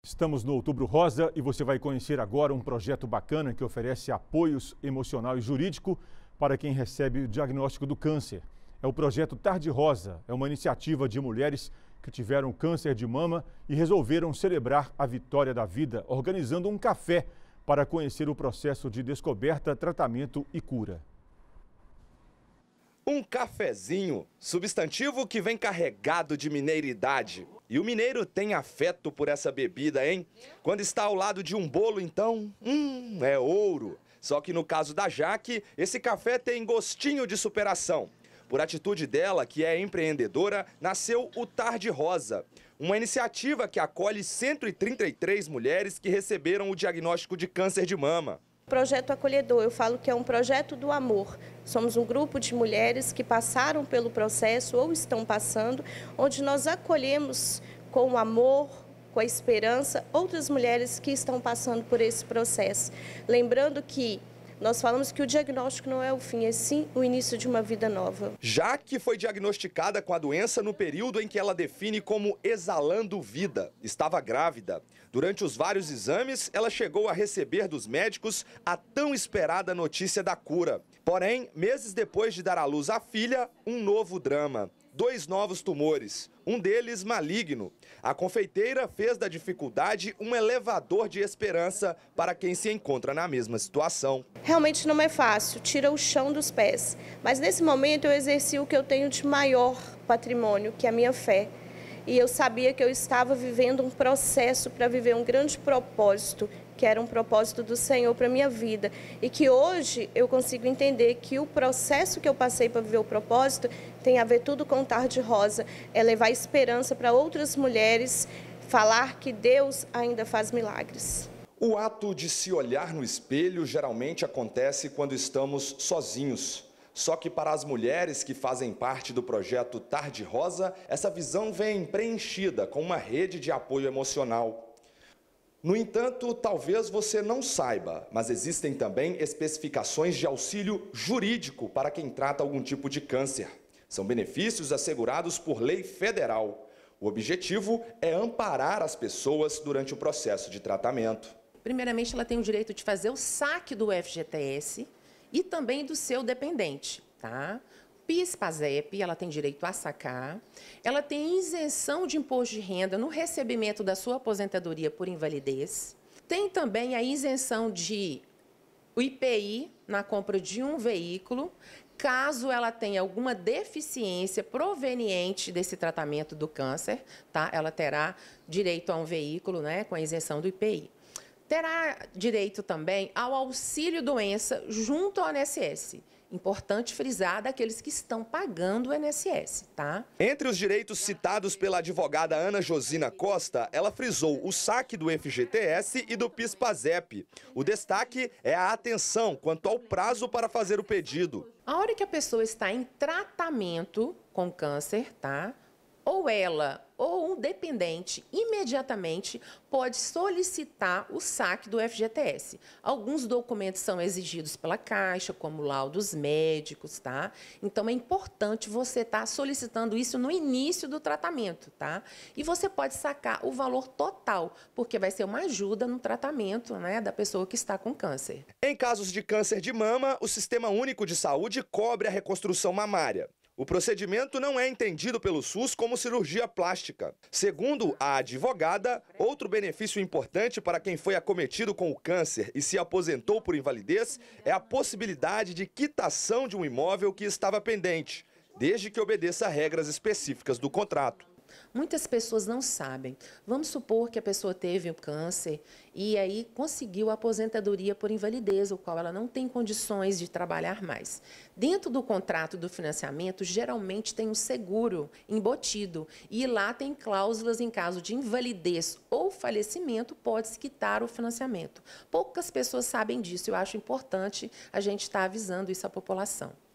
Estamos no Outubro Rosa e você vai conhecer agora um projeto bacana que oferece apoios emocional e jurídico para quem recebe o diagnóstico do câncer. É o projeto Tarde Rosa, é uma iniciativa de mulheres que tiveram câncer de mama e resolveram celebrar a vitória da vida organizando um café para conhecer o processo de descoberta, tratamento e cura. Um cafezinho, substantivo que vem carregado de mineiridade. E o mineiro tem afeto por essa bebida, hein? Quando está ao lado de um bolo, então, hum, é ouro. Só que no caso da Jaque, esse café tem gostinho de superação. Por atitude dela, que é empreendedora, nasceu o Tarde Rosa, uma iniciativa que acolhe 133 mulheres que receberam o diagnóstico de câncer de mama projeto acolhedor. Eu falo que é um projeto do amor, Somos um grupo de mulheres que passaram pelo processo ou estão passando, onde nós acolhemos com amor, com a esperança, outras mulheres que estão passando por esse processo. Lembrando que nós falamos que o diagnóstico não é o fim, é sim o início de uma vida nova. Já que foi diagnosticada com a doença no período em que ela define como exalando vida, estava grávida. Durante os vários exames, ela chegou a receber dos médicos a tão esperada notícia da cura. Porém, meses depois de dar à luz à filha, um novo drama dois novos tumores, um deles maligno. A confeiteira fez da dificuldade um elevador de esperança para quem se encontra na mesma situação. Realmente não é fácil, tira o chão dos pés. Mas nesse momento eu exerci o que eu tenho de maior patrimônio, que é a minha fé e eu sabia que eu estava vivendo um processo para viver um grande propósito, que era um propósito do Senhor para minha vida. E que hoje eu consigo entender que o processo que eu passei para viver o propósito tem a ver tudo com o Tar de Rosa, é levar esperança para outras mulheres, falar que Deus ainda faz milagres. O ato de se olhar no espelho geralmente acontece quando estamos sozinhos. Só que para as mulheres que fazem parte do projeto Tarde Rosa, essa visão vem preenchida com uma rede de apoio emocional. No entanto, talvez você não saiba, mas existem também especificações de auxílio jurídico para quem trata algum tipo de câncer. São benefícios assegurados por lei federal. O objetivo é amparar as pessoas durante o processo de tratamento. Primeiramente, ela tem o direito de fazer o saque do FGTS, e também do seu dependente, tá? PIS, PASEP, ela tem direito a sacar, ela tem isenção de imposto de renda no recebimento da sua aposentadoria por invalidez, tem também a isenção de o IPI na compra de um veículo, caso ela tenha alguma deficiência proveniente desse tratamento do câncer, tá? Ela terá direito a um veículo, né, com a isenção do IPI terá direito também ao auxílio doença junto ao INSS. Importante frisar daqueles que estão pagando o INSS, tá? Entre os direitos citados pela advogada Ana Josina Costa, ela frisou o saque do FGTS e do PIS/PASEP. O destaque é a atenção quanto ao prazo para fazer o pedido. A hora que a pessoa está em tratamento com câncer, tá? ou ela ou um dependente imediatamente pode solicitar o saque do FGTS. Alguns documentos são exigidos pela Caixa, como laudos médicos, tá? Então é importante você estar tá solicitando isso no início do tratamento, tá? E você pode sacar o valor total, porque vai ser uma ajuda no tratamento, né, da pessoa que está com câncer. Em casos de câncer de mama, o Sistema Único de Saúde cobre a reconstrução mamária. O procedimento não é entendido pelo SUS como cirurgia plástica. Segundo a advogada, outro benefício importante para quem foi acometido com o câncer e se aposentou por invalidez é a possibilidade de quitação de um imóvel que estava pendente, desde que obedeça a regras específicas do contrato. Muitas pessoas não sabem. Vamos supor que a pessoa teve um câncer e aí conseguiu a aposentadoria por invalidez, o qual ela não tem condições de trabalhar mais. Dentro do contrato do financiamento, geralmente tem um seguro embutido e lá tem cláusulas em caso de invalidez ou falecimento, pode-se quitar o financiamento. Poucas pessoas sabem disso, eu acho importante a gente estar avisando isso à população.